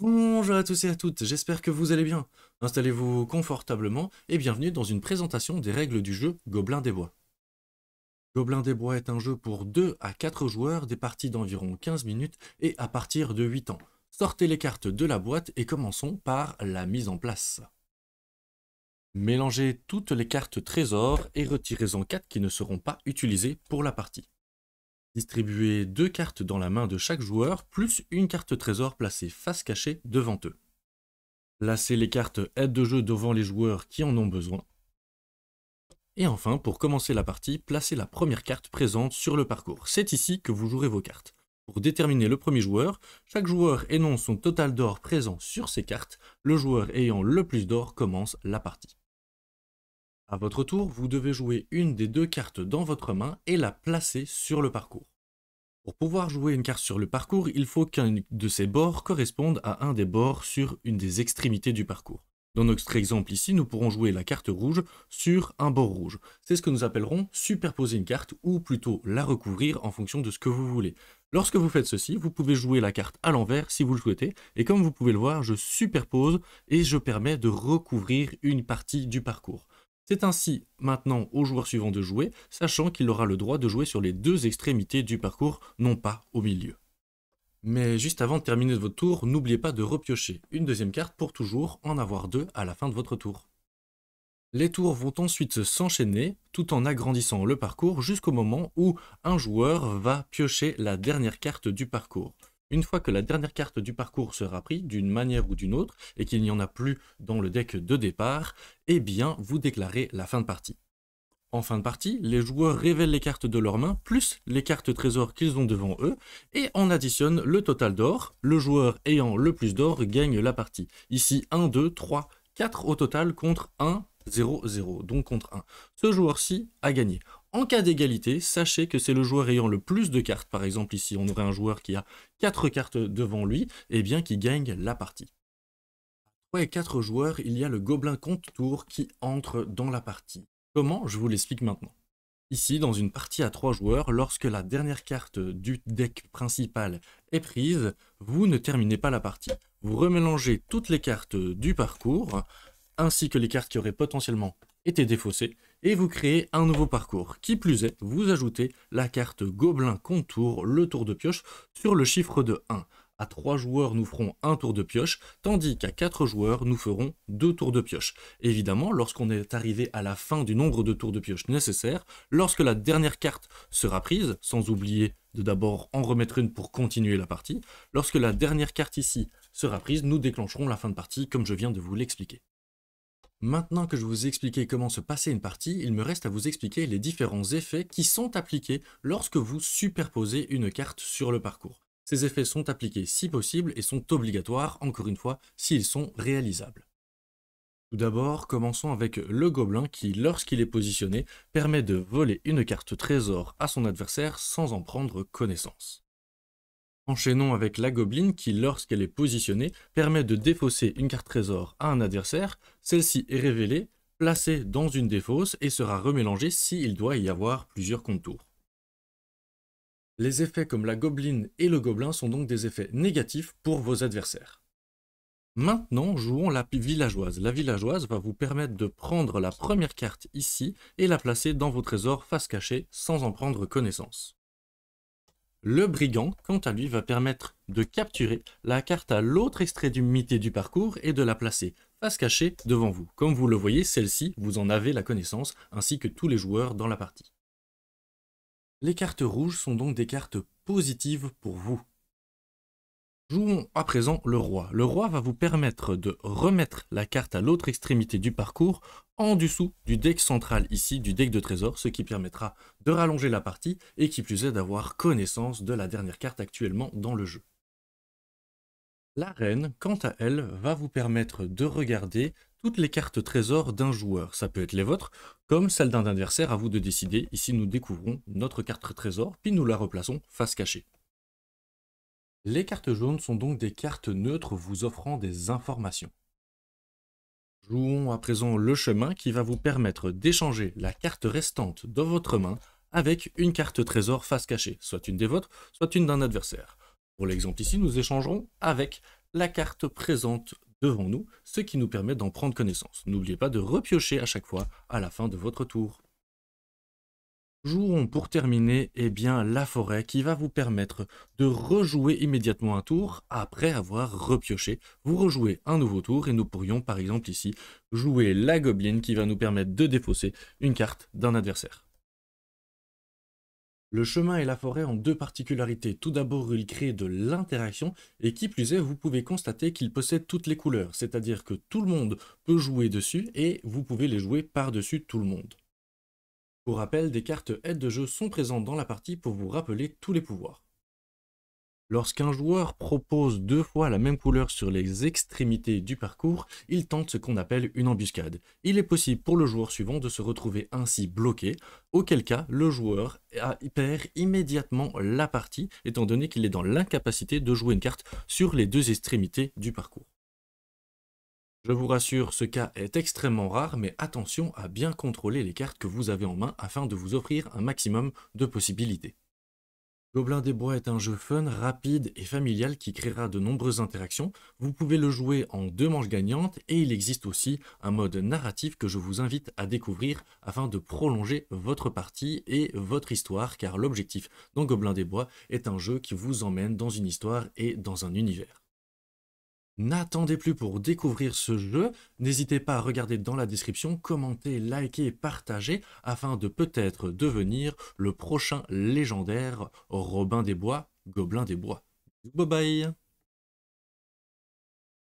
Bonjour à tous et à toutes, j'espère que vous allez bien. Installez-vous confortablement et bienvenue dans une présentation des règles du jeu Gobelin des Bois. Gobelin des Bois est un jeu pour 2 à 4 joueurs, des parties d'environ 15 minutes et à partir de 8 ans. Sortez les cartes de la boîte et commençons par la mise en place. Mélangez toutes les cartes trésors et retirez-en 4 qui ne seront pas utilisées pour la partie. Distribuez deux cartes dans la main de chaque joueur, plus une carte trésor placée face cachée devant eux. Placez les cartes aide de jeu devant les joueurs qui en ont besoin. Et enfin, pour commencer la partie, placez la première carte présente sur le parcours. C'est ici que vous jouerez vos cartes. Pour déterminer le premier joueur, chaque joueur énonce son total d'or présent sur ses cartes. Le joueur ayant le plus d'or commence la partie. A votre tour, vous devez jouer une des deux cartes dans votre main et la placer sur le parcours. Pour pouvoir jouer une carte sur le parcours, il faut qu'un de ces bords corresponde à un des bords sur une des extrémités du parcours. Dans notre exemple ici, nous pourrons jouer la carte rouge sur un bord rouge. C'est ce que nous appellerons superposer une carte ou plutôt la recouvrir en fonction de ce que vous voulez. Lorsque vous faites ceci, vous pouvez jouer la carte à l'envers si vous le souhaitez. Et comme vous pouvez le voir, je superpose et je permets de recouvrir une partie du parcours. C'est ainsi maintenant au joueur suivant de jouer, sachant qu'il aura le droit de jouer sur les deux extrémités du parcours, non pas au milieu. Mais juste avant de terminer votre tour, n'oubliez pas de repiocher une deuxième carte pour toujours en avoir deux à la fin de votre tour. Les tours vont ensuite s'enchaîner tout en agrandissant le parcours jusqu'au moment où un joueur va piocher la dernière carte du parcours. Une fois que la dernière carte du parcours sera prise d'une manière ou d'une autre et qu'il n'y en a plus dans le deck de départ, eh bien vous déclarez la fin de partie. En fin de partie, les joueurs révèlent les cartes de leurs mains plus les cartes trésors qu'ils ont devant eux et en additionnent le total d'or. Le joueur ayant le plus d'or gagne la partie. Ici 1, 2, 3, 4 au total contre 1, 0, 0, donc contre 1. Ce joueur-ci a gagné. En cas d'égalité, sachez que c'est le joueur ayant le plus de cartes, par exemple ici on aurait un joueur qui a 4 cartes devant lui, et eh bien qui gagne la partie. et 4 joueurs, il y a le gobelin compte tour qui entre dans la partie. Comment Je vous l'explique maintenant. Ici, dans une partie à 3 joueurs, lorsque la dernière carte du deck principal est prise, vous ne terminez pas la partie. Vous remélangez toutes les cartes du parcours, ainsi que les cartes qui auraient potentiellement été défaussées, et vous créez un nouveau parcours. Qui plus est, vous ajoutez la carte Gobelin Contour, le tour de pioche, sur le chiffre de 1. À 3 joueurs, nous ferons un tour de pioche, tandis qu'à 4 joueurs, nous ferons deux tours de pioche. Évidemment, lorsqu'on est arrivé à la fin du nombre de tours de pioche nécessaires, lorsque la dernière carte sera prise, sans oublier de d'abord en remettre une pour continuer la partie, lorsque la dernière carte ici sera prise, nous déclencherons la fin de partie comme je viens de vous l'expliquer. Maintenant que je vous ai expliqué comment se passer une partie, il me reste à vous expliquer les différents effets qui sont appliqués lorsque vous superposez une carte sur le parcours. Ces effets sont appliqués si possible et sont obligatoires, encore une fois, s'ils sont réalisables. Tout d'abord, commençons avec le gobelin qui, lorsqu'il est positionné, permet de voler une carte trésor à son adversaire sans en prendre connaissance. Enchaînons avec la gobeline qui, lorsqu'elle est positionnée, permet de défausser une carte trésor à un adversaire. Celle-ci est révélée, placée dans une défausse et sera remélangée s'il doit y avoir plusieurs contours. Les effets comme la gobeline et le gobelin sont donc des effets négatifs pour vos adversaires. Maintenant, jouons la villageoise. La villageoise va vous permettre de prendre la première carte ici et la placer dans vos trésors face cachée sans en prendre connaissance. Le brigand, quant à lui, va permettre de capturer la carte à l'autre extrémité du parcours et de la placer face cachée devant vous. Comme vous le voyez, celle-ci, vous en avez la connaissance, ainsi que tous les joueurs dans la partie. Les cartes rouges sont donc des cartes positives pour vous. Jouons à présent le roi. Le roi va vous permettre de remettre la carte à l'autre extrémité du parcours en dessous du deck central ici, du deck de trésor, ce qui permettra de rallonger la partie et qui plus est d'avoir connaissance de la dernière carte actuellement dans le jeu. La reine, quant à elle, va vous permettre de regarder toutes les cartes trésors d'un joueur. Ça peut être les vôtres, comme celle d'un adversaire, à vous de décider. Ici, nous découvrons notre carte trésor, puis nous la replaçons face cachée. Les cartes jaunes sont donc des cartes neutres vous offrant des informations. Jouons à présent le chemin qui va vous permettre d'échanger la carte restante dans votre main avec une carte trésor face cachée, soit une des vôtres, soit une d'un adversaire. Pour l'exemple ici, nous échangerons avec la carte présente devant nous, ce qui nous permet d'en prendre connaissance. N'oubliez pas de repiocher à chaque fois à la fin de votre tour jouons pour terminer eh bien, la forêt qui va vous permettre de rejouer immédiatement un tour après avoir repioché. Vous rejouez un nouveau tour et nous pourrions par exemple ici jouer la gobeline qui va nous permettre de défausser une carte d'un adversaire. Le chemin et la forêt ont deux particularités. Tout d'abord, ils crée de l'interaction, et qui plus est, vous pouvez constater qu'il possède toutes les couleurs, c'est-à-dire que tout le monde peut jouer dessus, et vous pouvez les jouer par-dessus tout le monde. Pour rappel, des cartes aides de jeu sont présentes dans la partie pour vous rappeler tous les pouvoirs. Lorsqu'un joueur propose deux fois la même couleur sur les extrémités du parcours, il tente ce qu'on appelle une embuscade. Il est possible pour le joueur suivant de se retrouver ainsi bloqué, auquel cas le joueur perd immédiatement la partie, étant donné qu'il est dans l'incapacité de jouer une carte sur les deux extrémités du parcours. Je vous rassure, ce cas est extrêmement rare, mais attention à bien contrôler les cartes que vous avez en main afin de vous offrir un maximum de possibilités. Gobelin des Bois est un jeu fun, rapide et familial qui créera de nombreuses interactions. Vous pouvez le jouer en deux manches gagnantes et il existe aussi un mode narratif que je vous invite à découvrir afin de prolonger votre partie et votre histoire car l'objectif dans Gobelin des Bois est un jeu qui vous emmène dans une histoire et dans un univers. N'attendez plus pour découvrir ce jeu. N'hésitez pas à regarder dans la description, commenter, liker, partager afin de peut-être devenir le prochain légendaire Robin des Bois, Gobelin des Bois. Bye bye